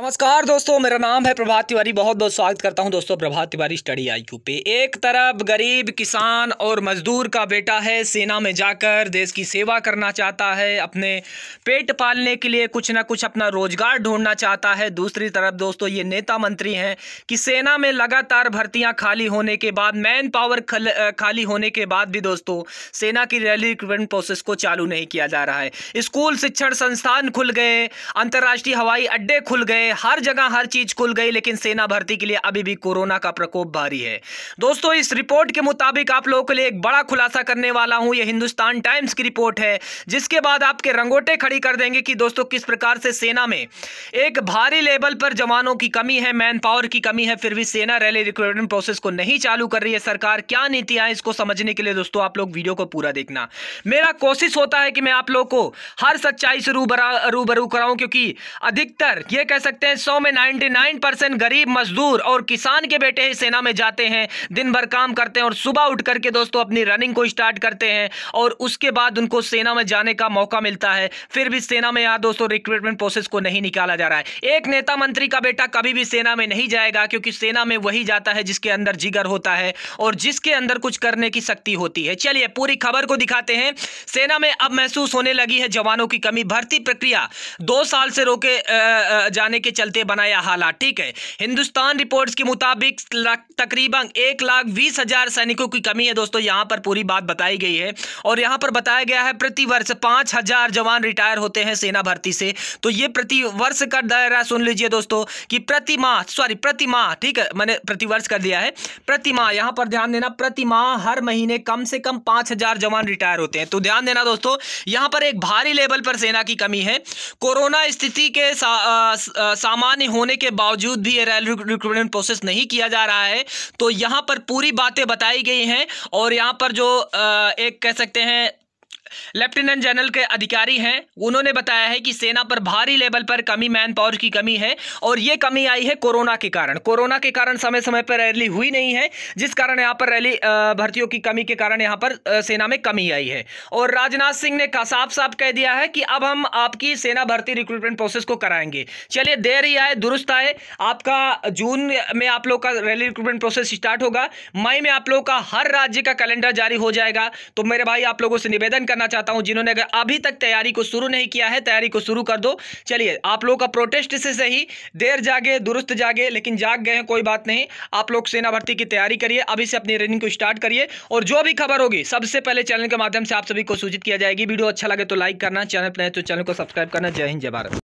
नमस्कार दोस्तों मेरा नाम है प्रभात तिवारी बहुत बहुत स्वागत करता हूं दोस्तों प्रभात तिवारी स्टडी आई पे एक तरफ गरीब किसान और मजदूर का बेटा है सेना में जाकर देश की सेवा करना चाहता है अपने पेट पालने के लिए कुछ ना कुछ अपना रोजगार ढूंढना चाहता है दूसरी तरफ दोस्तों ये नेता मंत्री हैं कि सेना में लगातार भर्तियाँ खाली होने के बाद मैन पावर खाली होने के बाद भी दोस्तों सेना की रैली रिक्रूटमेंट प्रोसेस को चालू नहीं किया जा रहा है स्कूल शिक्षण संस्थान खुल गए अंतर्राष्ट्रीय हवाई अड्डे खुल गए में हर जगह हर चीज खुल गई लेकिन सेना भर्ती के लिए अभी भी कोरोना का प्रकोप भारी है दोस्तों इस रिपोर्ट के मुताबिक आप लोगों के लिए एक बड़ा खुलासा करने वाला हूं यह हिंदुस्तान टाइम्स की रिपोर्ट है जिसके बाद आपके रंगोटे खड़ी कर देंगे कि दोस्तों किस प्रकार से सेना में एक भारी लेवल पर जवानों की कमी है मैन पावर की कमी है फिर भी सेना रैली रिक्रूटमेंट प्रोसेस को नहीं चालू कर रही है सरकार क्या नीतियां हैं इसको समझने के लिए दोस्तों आप लोग वीडियो को पूरा देखना मेरा कोशिश होता है कि मैं आप लोगों को हर सच्चाई से रूबरा रूबरू कराऊं क्योंकि अधिकतर ये कह सकते सकते हैं सौ में नाइन्टी नाइन परसेंट गरीब मजदूर और किसान के बेटे ही सेना में जाते हैं दिन भर काम करते हैं और सुबह उठ करके दोस्तों अपनी रनिंग को स्टार्ट करते हैं और उसके बाद उनको सेना में जाने का मौका मिलता है फिर भी सेना में यहाँ दोस्तों रिक्रूटमेंट प्रोसेस को नहीं निकाला जा रहा है एक नेता मंत्री का बेटा कभी भी सेना में नहीं जाएगा क्योंकि सेना में वही जाता है जिसके अंदर जिगर होता है और जिसके अंदर कुछ करने की शक्ति होती है चलिए पूरी खबर को दिखाते हैं सेना में अब महसूस होने लगी है जवानों की कमी भर्ती प्रक्रिया दो साल से रोके जाने होने के चलते बनाया हालात ठीक है हिंदुस्तान रिपोर्ट्स के मुताबिक तकरीबन एक लाख बीस हजार सैनिकों की कमी है दोस्तों यहां पर पूरी बात बताई गई है और यहां पर बताया गया है प्रति वर्ष पांच हजार जवान रिटायर होते हैं सेना भर्ती से तो ये प्रति वर्ष का दायरा सुन लीजिए दोस्तों कि प्रति माह सॉरी प्रति माह ठीक है मैंने प्रतिवर्ष कर दिया है प्रति माह यहाँ पर ध्यान देना प्रति माह हर महीने कम से कम पांच जवान रिटायर होते हैं तो ध्यान देना दोस्तों यहां पर एक भारी लेवल पर सेना की कमी है कोरोना स्थिति के आ, आ, सामान्य होने के बावजूद भी रिक्रूटमेंट प्रोसेस नहीं किया जा रहा है तो यहाँ पर पूरी बातें बताई गई हैं और यहाँ पर जो एक कह सकते हैं लेफ्टिनेंट जनरल के अधिकारी हैं उन्होंने बताया है कि सेना पर भारी लेवल पर कमी मैन पावर की कमी है और ये कमी आई है कोरोना के कारण कोरोना के कारण समय समय पर रैली हुई नहीं है जिस कारण यहाँ पर रैली भर्तियों की कमी के कारण यहाँ पर सेना में कमी आई है और राजनाथ सिंह ने साफ साफ कह दिया है कि अब हम आपकी सेना भर्ती रिक्रूटमेंट प्रोसेस को कराएंगे चलिए देर ही आए दुरुस्त आए आपका जून में आप लोग का रैली रिक्रूटमेंट प्रोसेस स्टार्ट होगा मई में आप लोगों का हर राज्य का कैलेंडर जारी हो जाएगा तो मेरे भाई आप लोगों से निवेदन करना चाहता हूं जिन्होंने अगर अभी तक तैयारी को शुरू नहीं किया है तैयारी को शुरू कर दो चलिए आप लोगों का प्रोटेस्ट से सही देर जागे दुरुस्त जागे लेकिन जाग गए हैं कोई बात नहीं आप लोग सेना भर्ती की तैयारी करिए अभी से अपनी रनिंग को स्टार्ट करिए और जो भी खबर होगी सबसे पहले चैनल के माध्यम से आप सभी को सूचित किया जाएगी वीडियो अच्छा लगे तो लाइक करना चैनल पर तो चैनल को सब्सक्राइब करना जय हिंद जय भारत